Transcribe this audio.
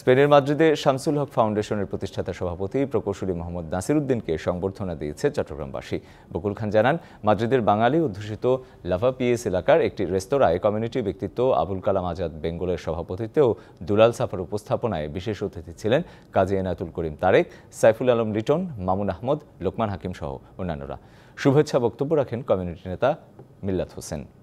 স্পেনের মাদ্রিদে শামসুল হক ফাউন্ডেশনের প্রতিষ্ঠাতা সভাপতি প্রকৌশলী মোহাম্মদ নাসির উদ্দিনকে সংবর্ধনা দিয়েছে চট্টগ্রামবাসী বকুল খান জানান মাদ্রিদের বাঙালি অধ্যুষিত লাভা পিএস এলাকার একটি রেস্তোরাঁয় কমিউনিটি ব্যক্তিত্ব আবুল কালাম আজাদ বেঙ্গলের সভাপতিত্বেও দুলাল সাফার উপস্থাপনায় বিশেষ অতিথি ছিলেন কাজী এনাতুল করিম তারেক সাইফুল আলম লিটন মামুন আহমদ লোকমান হাকিম সহ অন্যান্যরা শুভেচ্ছা বক্তব্য রাখেন কমিউনিটি নেতা মিল্লাত হোসেন